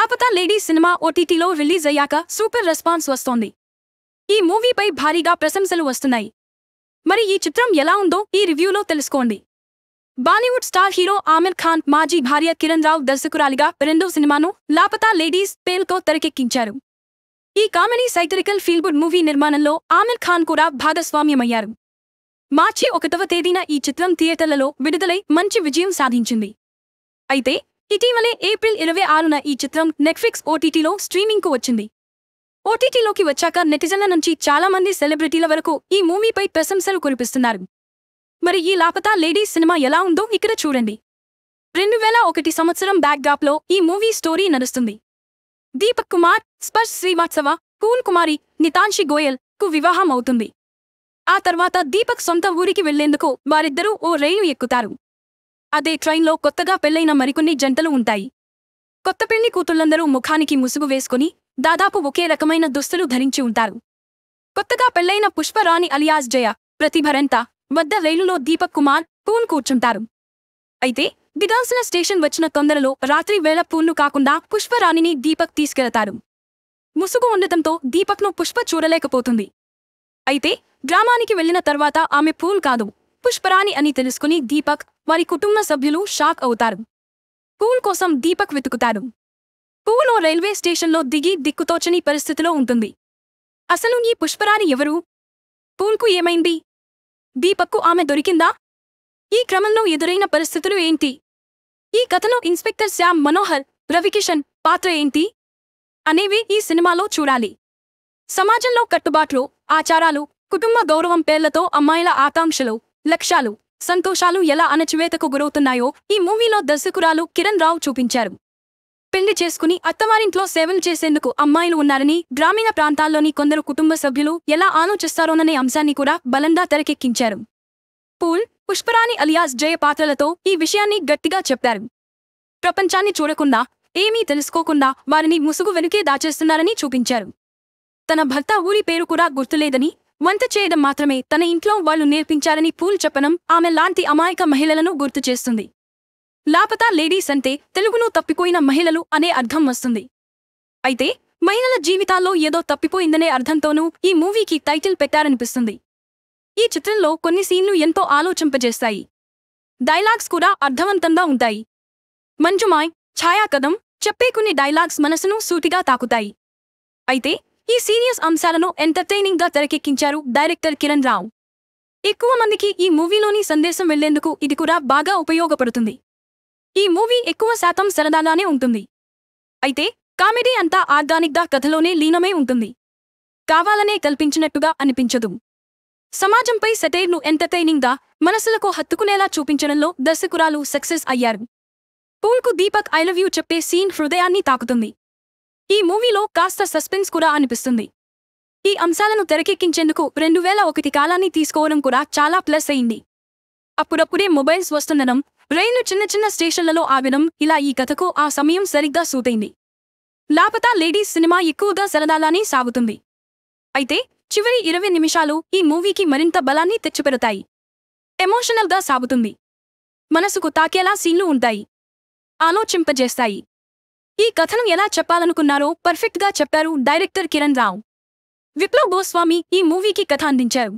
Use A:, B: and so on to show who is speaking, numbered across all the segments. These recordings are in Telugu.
A: లాపతా లేడీ సినిమా ఓటీటీలో రిలీజ్ అయ్యాక సూపర్ రెస్పాన్స్ వస్తోంది ఈ మూవీపై భారీగా ప్రశంసలు వస్తున్నాయి మరి ఈ చిత్రం ఎలా ఉందో ఈ రివ్యూలో తెలుసుకోండి Bollywood star hero Aamir Khan మాజీ భార్య కిరణ్ రావు దర్శకురాలిగా రెండో సినిమాను లాపతా లేడీస్ పేరుతో తెరకెక్కించారు ఈ కామెడీ సైతరికల్ ఫీల్గుడ్ మూవీ నిర్మాణంలో ఆమిర్ ఖాన్ కూడా భాగస్వామ్యమయ్యారు మార్చి ఒకటవ తేదీన ఈ చిత్రం థియేటర్లలో విడుదలై మంచి విజయం సాధించింది అయితే ఇటీవలే ఏప్రిల్ ఇరవై ఆరున ఈ చిత్రం నెట్ఫ్లిక్స్ ఓటీటీలో స్ట్రీమింగ్కు వచ్చింది ఓటీటీలోకి వచ్చాక నెటిజన్ల నుంచి చాలామంది సెలబ్రిటీల వరకు ఈ మూవీపై ప్రశంసలు కురిపిస్తున్నారు మరి ఈ లాపతా లేడీ సినిమా ఎలా ఉందో ఇక్కడ చూడండి రెండు వేల ఒకటి సంవత్సరం బ్యాక్డ్రాప్లో ఈ మూవీ స్టోరీ నడుస్తుంది దీపక్ కుమార్ స్పర్శ్ శ్రీవాత్సవ కూల్ కుమారి నితాన్షి గోయల్ కు వివాహం అవుతుంది ఆ తర్వాత దీపక్ సొంత ఊరికి వెళ్లేందుకు వారిద్దరూ ఓ రైలు ఎక్కుతారు అదే ట్రైన్లో కొత్తగా పెళ్లైన మరికొన్ని జంటలు ఉంటాయి కొత్త పెళ్లి కూతుళ్లందరూ ముఖానికి ముసుగు వేసుకుని దాదాపు ఒకే రకమైన దుస్తులు ధరించి ఉంటారు కొత్తగా పెళ్లైన పుష్పరాణి అలియాస్ జయ ప్రతిభరంత వద్ద రైలులో దీపక్ కుమార్ పూన్ కూర్చుంటారు అయితే దిగాల్సిన స్టేషన్ వచ్చిన తొందరలో రాత్రి వేళ పూన్ను కాకుండా పుష్పరాణిని దీపక్ తీసుకెళతారు ముసుగు ఉండటంతో దీపక్ను పుష్ప చూడలేకపోతుంది అయితే గ్రామానికి వెళ్లిన తర్వాత ఆమె పూల్ కాదు పుష్పరాణి అని తెలుసుకుని దీపక్ వారి కుటుంబ సభ్యులు షాక్ అవుతారు పూల్ కోసం దీపక్ వెతుకుతారు పూలో రైల్వే స్టేషన్లో దిగి దిక్కుతోచని పరిస్థితిలో ఉంటుంది అసలు ఈ పుష్పరాణి ఎవరు పూల్కు ఏమైంది దీపక్కు ఆమె దొరికిందా ఈ క్రమంలో ఎదురైన పరిస్థితులు ఏంటి ఈ కథను ఇన్స్పెక్టర్ శ్యామ్ మనోహర్ రవికిషన్ పాత్ర ఏంటి అనేవి ఈ సినిమాలో చూడాలి సమాజంలో కట్టుబాట్లు ఆచారాలు కుటుంబ గౌరవం పేర్లతో అమ్మాయిల ఆకాంక్షలు లక్ష్యాలు సంతోషాలు ఎలా అణచివేతకు గురవుతున్నాయో ఈ మూవీలో దర్శకురాలు కిరణ్ రావు చూపించారు పెళ్లి చేసుకుని అత్తవారింట్లో సేవలు చేసేందుకు అమ్మాయిలు ఉన్నారని గ్రామీణ ప్రాంతాల్లోని కొందరు కుటుంబ సభ్యులు ఎలా ఆలోచిస్తారోననే అంశాన్ని కూడా బలంగా తెరకెక్కించారు పూల్ పుష్పరాణి అలియాస్ జయ పాత్రలతో ఈ విషయాన్ని గట్టిగా చెప్పారు ప్రపంచాన్ని చూడకుండా ఏమీ తెలుసుకోకుండా వారిని ముసుగు వెనుకే దాచేస్తున్నారని చూపించారు తన భర్త ఊరి పేరు కూడా గుర్తులేదని వంత చేయడం మాత్రమే తన ఇంట్లో వాళ్లు నేర్పించారని పూల్ చెప్పనం ఆమె లాంటి అమాయక మహిళలను గుర్తు చేస్తుంది లాపతా లేడీస్ అంటే తెలుగును తప్పిపోయిన మహిళలు అనే అర్థం వస్తుంది అయితే మహిళల జీవితాల్లో ఏదో తప్పిపోయిందనే అర్థంతోనూ ఈ మూవీకి టైటిల్ పెట్టారనిపిస్తుంది ఈ చిత్రంలో కొన్ని సీన్లు ఎంతో ఆలోచింపజేస్తాయి డైలాగ్స్ కూడా అర్థవంతంగా ఉంటాయి మంజుమాయ్ ఛాయాకథం చెప్పే కొన్ని డైలాగ్స్ మనసును సూటిగా తాకుతాయి అయితే ఈ సీరియస్ అంశాలను ఎంటర్టైనింగ్ గా తెరకెక్కించారు డైరెక్టర్ కిరణ్ రావు ఎక్కువ మందికి ఈ మూవీలోని సందేశం వెళ్లేందుకు ఇది కూడా బాగా ఉపయోగపడుతుంది ఈ మూవీ ఎక్కువ శాతం సరదాగానే ఉంటుంది అయితే కామెడీ అంతా ఆర్గానిక్గా కథలోనే లీనమై ఉంటుంది కావాలనే కల్పించినట్టుగా అనిపించదు సమాజంపై సెటైర్ను ఎంటర్టైనింగ్గా మనసులకు హత్తుకునేలా చూపించడంలో దర్శకురాలు సక్సెస్ అయ్యారు పూల్కు దీపక్ ఐ లవ్ యూ చెప్పే సీన్ హృదయాన్ని తాకుతుంది ఈ మూవీలో కాస్త సస్పెన్స్ కూడా అనిపిస్తుంది ఈ అంశాలను తెరకెక్కించేందుకు రెండు వేల ఒకటి కాలాన్ని తీసుకోవడం కూడా చాలా ప్లస్ అయింది అప్పుడప్పుడే మొబైల్స్ వస్తుండడం రైలు చిన్న చిన్న స్టేషన్లలో ఆగడం ఇలా ఈ కథకు ఆ సమయం సరిగ్గా సూటైంది లాపతా లేడీస్ సినిమా ఎక్కువగా సరదాలానే సాగుతుంది అయితే చివరి ఇరవై నిమిషాలు ఈ మూవీకి మరింత బలాన్ని తెచ్చిపెడతాయి ఎమోషనల్గా సాగుతుంది మనసుకు తాకేలా సీన్లు ఉంటాయి ఆలోచింపజేస్తాయి ఈ కథను ఎలా చెప్పాలనుకున్నారో పర్ఫెక్ట్గా చెప్పారు డైరెక్టర్ కిరణ్ రావు విప్లవ్ గోస్వామి ఈ మూవీకి కథ అందించారు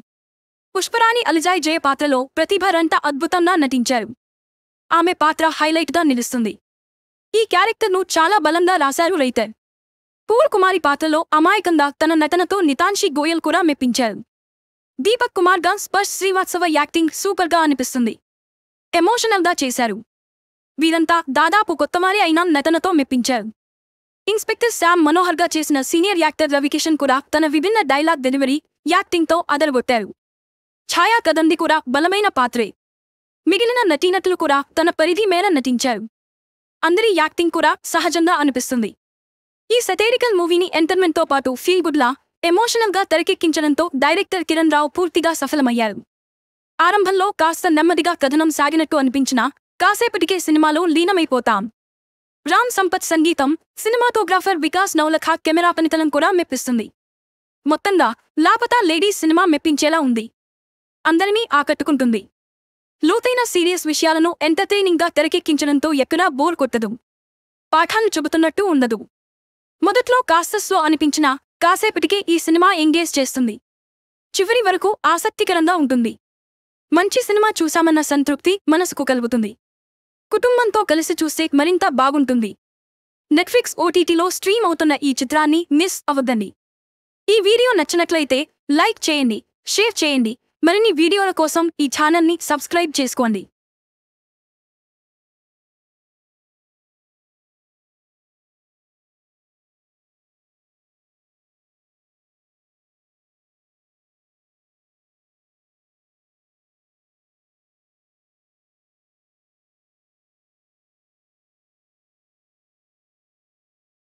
A: పుష్పరాణి అలిజాయ్ జయ పాత్రలో ప్రతిభరంతా అద్భుతంగా నటించారు ఆమె పాత్ర హైలైట్గా నిలుస్తుంది ఈ క్యారెక్టర్ను చాలా బలంగా రాశారు రైతర్ పూర్ కుమారి పాత్రలో అమాయకంగా తన నటనతో నితాన్షి గోయల్ కూడా మెప్పించారు దీపక్ కుమార్ గా స్పర్శ్ శ్రీవాత్సవ యాక్టింగ్ సూపర్గా అనిపిస్తుంది ఎమోషనల్గా చేశారు వీరంతా దాదాపు కొత్తవారే అయిన నటనతో మెప్పించారు ఇన్స్పెక్టర్ శామ్ మనోహర్గా చేసిన సీనియర్ యాక్టర్ రవికిషన్ కూడా తన విభిన్న డైలాగ్ డెలివరీ యాక్టింగ్తో అదరగొట్టారు ఛాయా కదంది కూడా బలమైన పాత్రే మిగిలిన నటీనటులు కూడా తన పరిధి మేర నటించారు అందరి యాక్టింగ్ కూడా సహజంగా అనిపిస్తుంది ఈ సెటైరికల్ మూవీని ఎంటర్మెంట్తో పాటు ఫీల్ గుడ్లా ఎమోషనల్గా తెరకెక్కించడంతో డైరెక్టర్ కిరణ్ రావు పూర్తిగా సఫలమయ్యారు ఆరంభంలో కాస్త నెమ్మదిగా కథనం సాగినట్టు అనిపించినా కాసేపటికే సినిమాలో లీనమైపోతాం రామ్ సంపత్ సంగీతం సినిమాటోగ్రాఫర్ వికాస్ నౌలఖ కెమెరా పనితనం కూడా మెప్పిస్తుంది మొత్తంగా లాపతా లేడీస్ సినిమా మెప్పించేలా ఉంది అందరినీ ఆకట్టుకుంటుంది లోతైన సీరియస్ విషయాలను ఎంటర్టైనింగ్గా తెరకెక్కించడంతో ఎక్కడా బోర్ కొట్టదు పాఠాలు చెబుతున్నట్టు ఉండదు మొదట్లో కాస్త స్లో అనిపించినా కాసేపటికే ఈ సినిమా ఎంగేజ్ చేస్తుంది చివరి వరకు ఆసక్తికరంగా ఉంటుంది మంచి సినిమా చూశామన్న సంతృప్తి మనసుకు కలుగుతుంది కుటుంబంతో కలిసి చూస్తే మరింత బాగుంటుంది నెట్ఫ్లిక్స్ ఓటీటీలో స్ట్రీమ్ అవుతున్న ఈ చిత్రాన్ని మిస్ అవ్వద్దండి ఈ వీడియో నచ్చినట్లయితే లైక్ చేయండి షేర్ చేయండి మరిన్ని వీడియోల కోసం ఈ ఛానల్ని సబ్స్క్రైబ్ చేసుకోండి